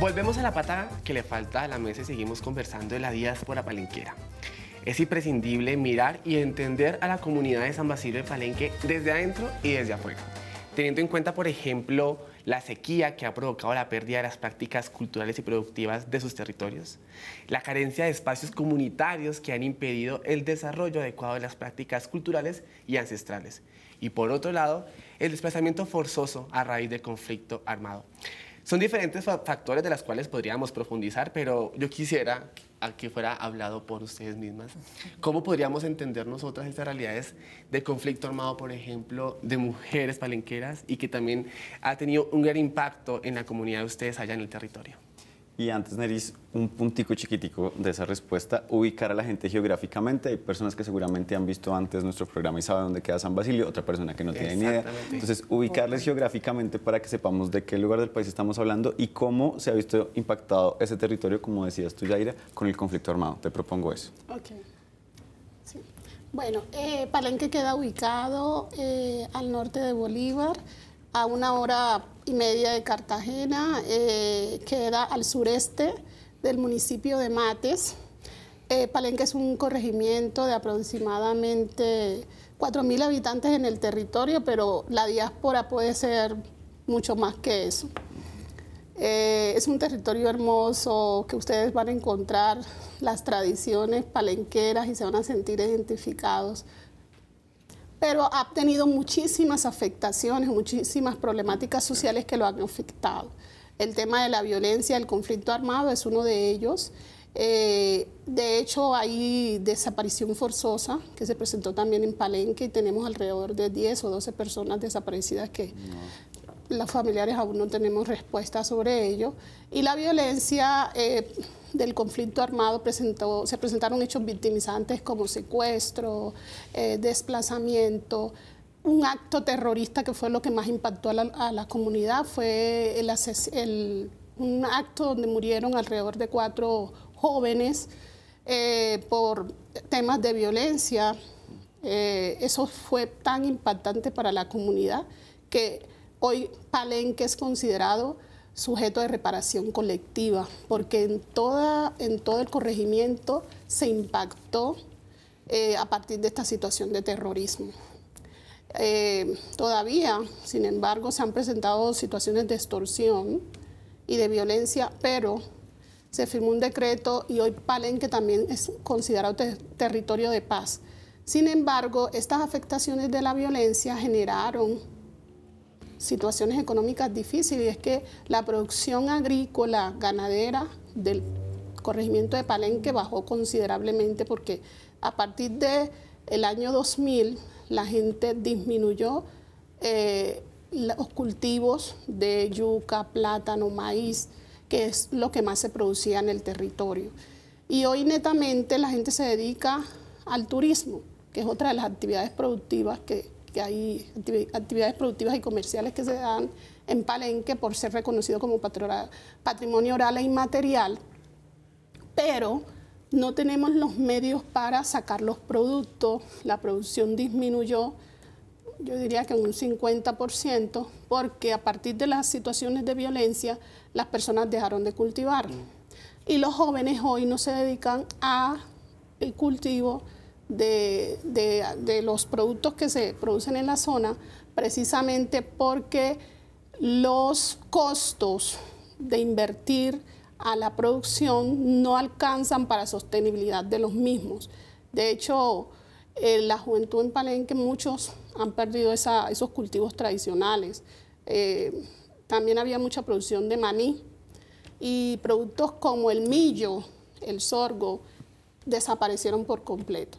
Volvemos a la pata que le falta a la mesa y seguimos conversando de la diáspora palenquera. Es imprescindible mirar y entender a la comunidad de San Basilio de Palenque desde adentro y desde afuera, teniendo en cuenta, por ejemplo, la sequía que ha provocado la pérdida de las prácticas culturales y productivas de sus territorios, la carencia de espacios comunitarios que han impedido el desarrollo adecuado de las prácticas culturales y ancestrales, y por otro lado, el desplazamiento forzoso a raíz del conflicto armado. Son diferentes factores de las cuales podríamos profundizar, pero yo quisiera que fuera hablado por ustedes mismas. ¿Cómo podríamos entender nosotras estas realidades de conflicto armado, por ejemplo, de mujeres palenqueras y que también ha tenido un gran impacto en la comunidad de ustedes allá en el territorio? Y antes, Neris, un puntico chiquitico de esa respuesta, ubicar a la gente geográficamente. Hay personas que seguramente han visto antes nuestro programa y saben dónde queda San Basilio, otra persona que no tiene ni idea. Entonces, ubicarles geográficamente para que sepamos de qué lugar del país estamos hablando y cómo se ha visto impactado ese territorio, como decías tú, Yaira, con el conflicto armado. Te propongo eso. Ok. Bueno, eh, Palenque queda ubicado eh, al norte de Bolívar a una hora y media de Cartagena, eh, queda al sureste del municipio de Mates. Eh, Palenque es un corregimiento de aproximadamente 4.000 habitantes en el territorio, pero la diáspora puede ser mucho más que eso. Eh, es un territorio hermoso que ustedes van a encontrar las tradiciones palenqueras y se van a sentir identificados pero ha tenido muchísimas afectaciones, muchísimas problemáticas sociales que lo han afectado. El tema de la violencia, el conflicto armado es uno de ellos. Eh, de hecho, hay desaparición forzosa que se presentó también en Palenque y tenemos alrededor de 10 o 12 personas desaparecidas que los familiares aún no tenemos respuesta sobre ello. Y la violencia eh, del conflicto armado presentó, se presentaron hechos victimizantes como secuestro, eh, desplazamiento. Un acto terrorista que fue lo que más impactó a la, comunidad fue un acto donde murieron alrededor de cuatro jóvenes eh, por temas de violencia. eso fue tan impactante para la comunidad que Hoy Palenque es considerado sujeto de reparación colectiva, porque en, toda, en todo el corregimiento se impactó eh, a partir de esta situación de terrorismo. Eh, todavía, sin embargo, se han presentado situaciones de extorsión y de violencia, pero se firmó un decreto y hoy Palenque también es considerado territorio de paz. Sin embargo, estas afectaciones de la violencia generaron situaciones económicas difíciles y es que la producción agrícola ganadera del corregimiento de Palenque bajó considerablemente porque a partir del el año 2000 la gente disminuyó eh, los cultivos de yuca, plátano, maíz, que es lo que más se producía en el territorio. Y hoy netamente la gente se dedica al turismo, que es otra de las actividades productivas que hay actividades productivas y comerciales que se dan en Palenque por ser reconocido como patrimonio oral e inmaterial, pero no tenemos los medios para sacar los productos, la producción disminuyó yo diría que un 50%, porque a partir de las situaciones de violencia las personas dejaron de cultivar. Mm. Y los jóvenes hoy no se dedican al cultivo, de, los productos que se producen en la zona, precisamente porque los costos de invertir a la producción no alcanzan para sostenibilidad de los mismos. De hecho, eh, la juventud en Palenque, muchos han perdido esos cultivos tradicionales. Eh, también había mucha producción de maní y productos como el millo, el sorgo, desaparecieron por completo.